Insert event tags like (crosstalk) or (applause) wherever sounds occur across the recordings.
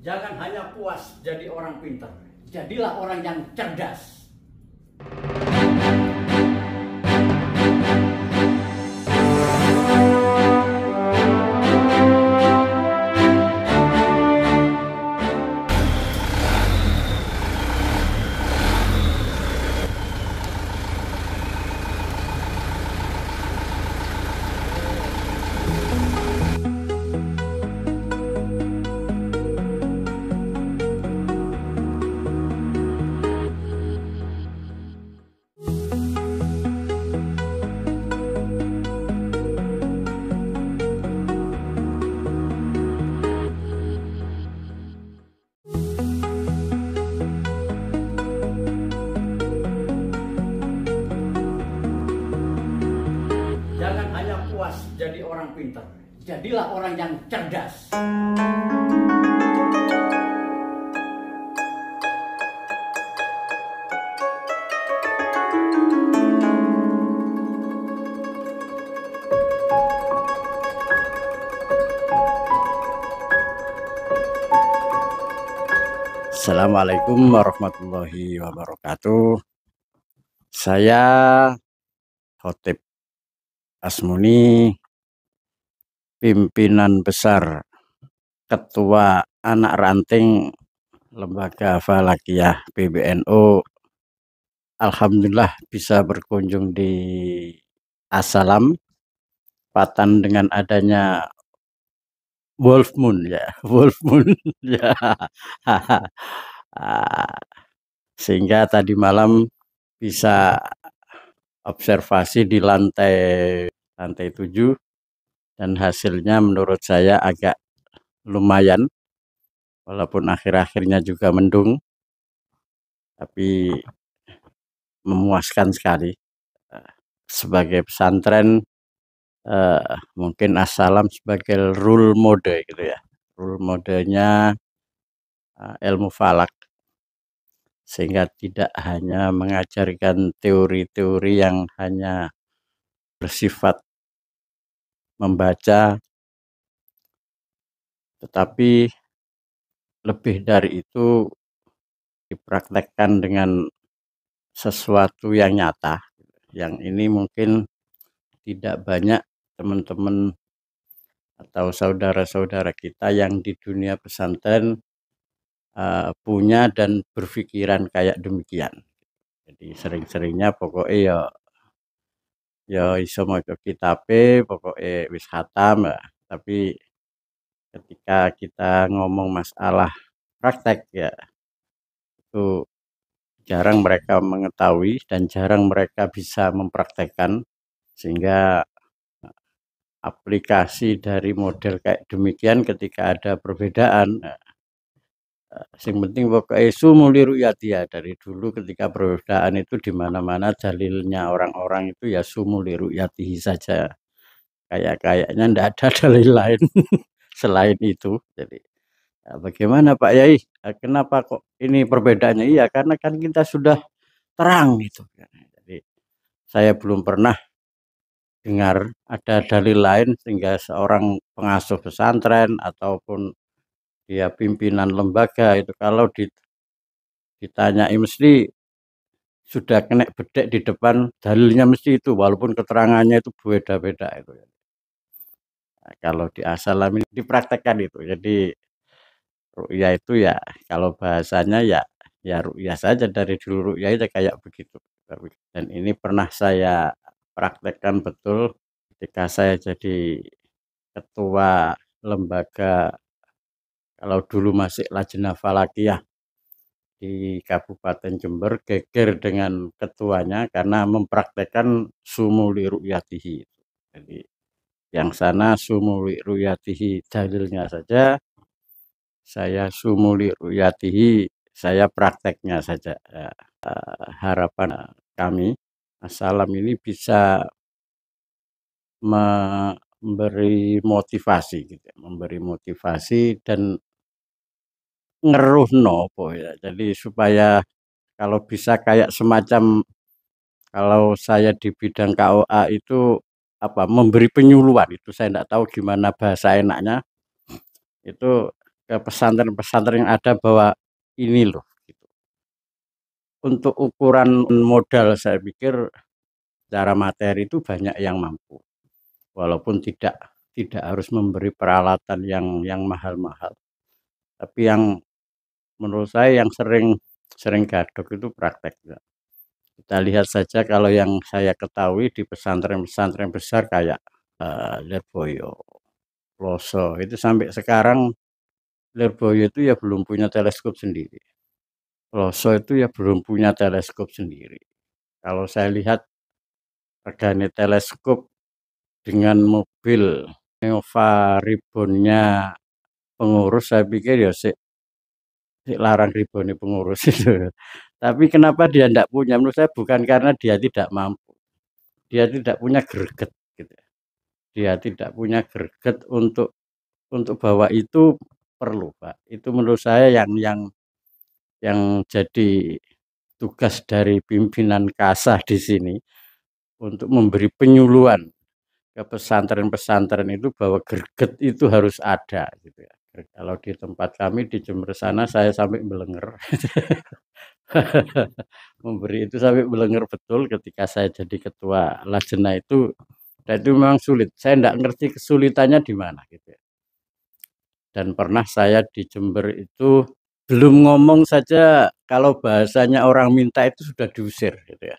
Jangan hanya puas jadi orang pintar. Jadilah orang yang cerdas. pinter. Jadilah orang yang cerdas. Assalamualaikum warahmatullahi wabarakatuh. Saya Hotep Asmuni pimpinan besar ketua anak ranting lembaga falakiyah PBNU alhamdulillah bisa berkunjung di Asalam Patan dengan adanya Wolf Moon ya (laughs) Wolf Moon (laughs) ya ah, sehingga tadi malam bisa observasi di lantai lantai tujuh dan hasilnya menurut saya agak lumayan walaupun akhir-akhirnya juga mendung tapi memuaskan sekali eh, sebagai pesantren eh, mungkin assalam sebagai rule mode gitu ya rule modenya eh, ilmu falak sehingga tidak hanya mengajarkan teori-teori yang hanya bersifat membaca, tetapi lebih dari itu dipraktekkan dengan sesuatu yang nyata. Yang ini mungkin tidak banyak teman-teman atau saudara-saudara kita yang di dunia pesantren uh, punya dan berpikiran kayak demikian. Jadi sering-seringnya pokoknya ya Ya iso maca kitabe pokoke wis khatam lah, tapi ketika kita ngomong masalah praktek ya, itu jarang mereka mengetahui dan jarang mereka bisa mempraktekkan sehingga eh, aplikasi dari model kayak demikian ketika ada perbedaan eh, sing penting pokoknya sumu ya dari dulu ketika perbedaan itu di mana-mana dalilnya orang-orang itu ya sumu liruyatihi saja. Kayak kayaknya ndak ada (laughs) dalil lain (laughs) selain itu. Jadi ya bagaimana Pak Yai? Eh, kenapa kok ini perbedaannya? Iya karena kan kita sudah terang gitu. Kan. Jadi saya belum pernah dengar ada dalil lain sehingga seorang pengasuh pesantren ataupun dia ya, pimpinan lembaga itu kalau ditanya ditanyai mesti sudah kena bedek di depan dalilnya mesti itu walaupun keterangannya itu beda-beda itu nah, kalau di asal asalami dipraktekkan itu jadi ruya itu ya kalau bahasanya ya ya ruya saja dari dulu ya itu kayak begitu dan ini pernah saya praktekkan betul ketika saya jadi ketua lembaga kalau dulu masih lajna Falakiyah di Kabupaten Jember geger dengan ketuanya karena mempraktekkan sumuli ru'yatihi. Jadi yang sana sumuli ru'yatihi dalilnya saja, saya sumuli ru'yatihi, saya prakteknya saja. Ya, eh, harapan kami, Assalam ini bisa memberi motivasi, gitu, ya, memberi motivasi dan no po ya. Jadi supaya kalau bisa kayak semacam kalau saya di bidang KOA itu apa memberi penyuluhan itu saya tidak tahu gimana bahasa enaknya. Itu ke pesantren-pesantren yang ada bahwa ini loh gitu. Untuk ukuran modal saya pikir cara materi itu banyak yang mampu. Walaupun tidak tidak harus memberi peralatan yang yang mahal-mahal tapi yang menurut saya yang sering sering gadok itu praktek. Kita lihat saja kalau yang saya ketahui di pesantren-pesantren besar kayak uh, Lerboyo, Loso, itu sampai sekarang Lerboyo itu ya belum punya teleskop sendiri. Loso itu ya belum punya teleskop sendiri. Kalau saya lihat regani teleskop dengan mobil yang ribonnya pengurus saya pikir ya sih larang ribone pengurus itu. Tapi kenapa dia tidak punya? Menurut saya bukan karena dia tidak mampu. Dia tidak punya greget gitu. Ya. Dia tidak punya greget untuk untuk bahwa itu perlu, Pak. Itu menurut saya yang yang yang jadi tugas dari pimpinan kasah di sini untuk memberi penyuluhan ke pesantren-pesantren itu bahwa greget itu harus ada gitu ya Gitu. Kalau di tempat kami di Jember sana saya sampai belenger. (laughs) Memberi itu sampai belenger betul ketika saya jadi ketua Lajena itu dan itu memang sulit. Saya tidak ngerti kesulitannya di mana gitu. Ya. Dan pernah saya di Jember itu belum ngomong saja kalau bahasanya orang minta itu sudah diusir gitu ya.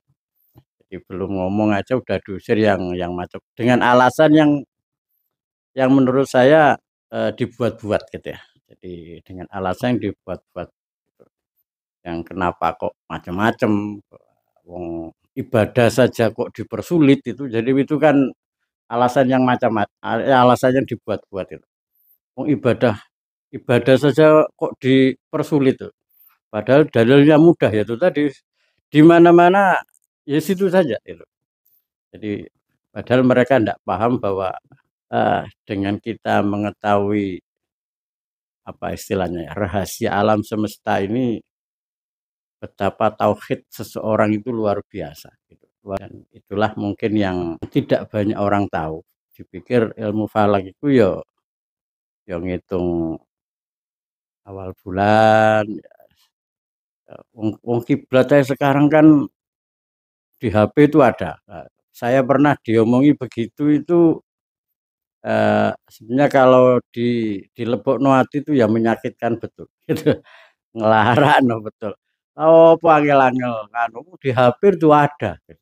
Jadi belum ngomong aja udah diusir yang yang macam dengan alasan yang yang menurut saya Eh, dibuat-buat gitu ya. Jadi dengan alasan yang dibuat-buat gitu. Yang kenapa kok macam-macam wong ibadah saja kok dipersulit itu. Jadi itu kan alasan yang macam-macam eh, alasan yang dibuat-buat itu. Wong ibadah ibadah saja kok dipersulit itu Padahal dalilnya mudah ya itu tadi di mana-mana ya situ saja itu. Jadi padahal mereka tidak paham bahwa uh, dengan kita mengetahui apa istilahnya ya, rahasia alam semesta ini betapa tauhid seseorang itu luar biasa gitu, dan itulah mungkin yang tidak banyak orang tahu. Dipikir ilmu falak itu ya, ya ngitung awal bulan, ya. wong kiblat sekarang kan di HP itu ada. Nah, saya pernah diomongi begitu itu eh, sebenarnya kalau di di lebok noati itu ya menyakitkan betul (laughs) gitu, no betul. oh panggilannya kan oh, di HP itu ada gitu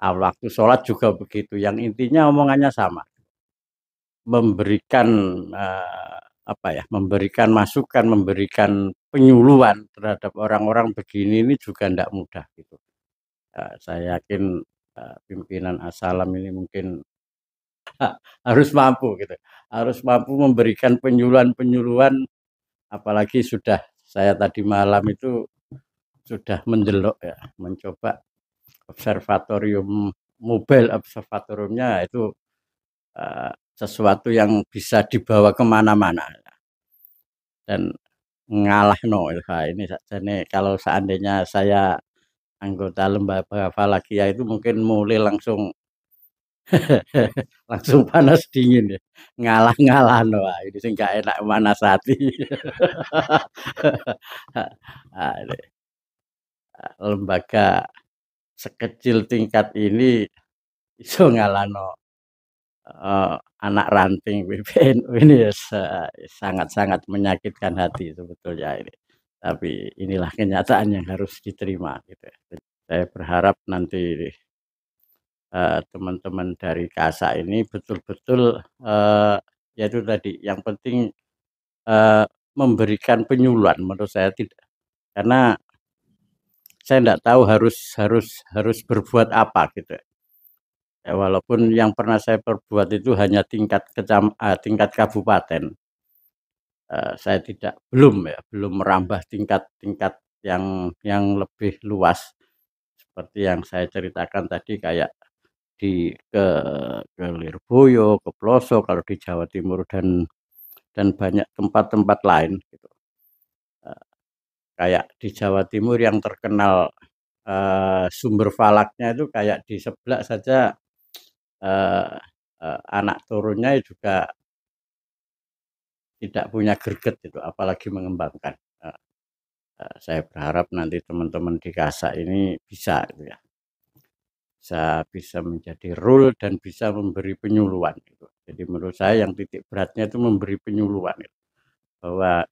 nah, waktu sholat juga begitu, yang intinya omongannya sama. Memberikan, eh, apa ya, memberikan masukan, memberikan penyuluhan terhadap orang-orang begini ini juga tidak mudah gitu. eh, saya yakin, eh, pimpinan asalam ini mungkin (laughs) harus mampu gitu harus mampu memberikan penyuluhan-penyuluhan apalagi sudah saya tadi malam itu sudah menjelok ya mencoba observatorium mobile observatoriumnya itu uh, sesuatu yang bisa dibawa kemana-mana dan ngalah no ini saja nih kalau seandainya saya anggota lembaga falakia itu mungkin mulai langsung (laughs) Langsung panas dingin ya. Ngalah-ngalah wah ini sih enak mana hati. (laughs) Ah, ah, lembaga sekecil tingkat ini iso ngalah uh, anak ranting PBNU (laughs) ini ya sangat-sangat menyakitkan hati sebetulnya ini. Tapi inilah kenyataan yang harus diterima gitu. Ya. Saya berharap nanti Eh, teman-teman uh, dari Kasa ini betul-betul uh, eh, yaitu tadi yang penting uh, memberikan penyuluhan menurut saya tidak karena saya tidak tahu harus harus harus berbuat apa gitu ya, walaupun yang pernah saya perbuat itu hanya tingkat kecam uh, tingkat kabupaten uh, saya tidak belum ya belum merambah tingkat-tingkat yang yang lebih luas seperti yang saya ceritakan tadi kayak di ke ke Lirboyo, ke Ploso kalau di Jawa Timur dan dan banyak tempat-tempat lain gitu. Eh, kayak di Jawa Timur yang terkenal, uh, sumber falaknya itu kayak di sebelah saja, uh, uh, anak turunnya juga tidak punya greget gitu, apalagi mengembangkan. saya berharap nanti teman-teman di Kasa ini bisa gitu ya bisa bisa menjadi rule dan bisa memberi penyuluhan gitu. Jadi menurut saya yang titik beratnya itu memberi penyuluhan gitu. bahwa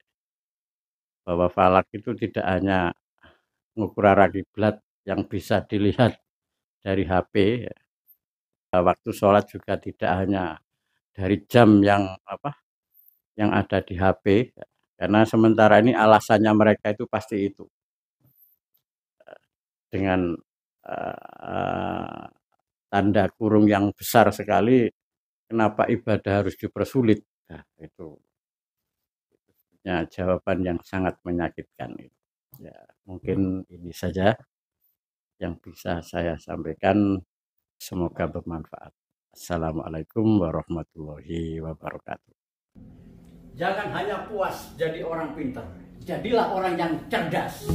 bahwa falak itu tidak hanya mengukur arah kiblat yang bisa dilihat dari HP ya. waktu sholat juga tidak hanya dari jam yang apa yang ada di HP ya. karena sementara ini alasannya mereka itu pasti itu dengan Eh, tanda kurung yang besar sekali kenapa ibadah harus dipersulit nah, itu ya, jawaban yang sangat menyakitkan itu ya mungkin ini saja yang bisa saya sampaikan semoga bermanfaat assalamualaikum warahmatullahi wabarakatuh jangan hanya puas jadi orang pintar jadilah orang yang cerdas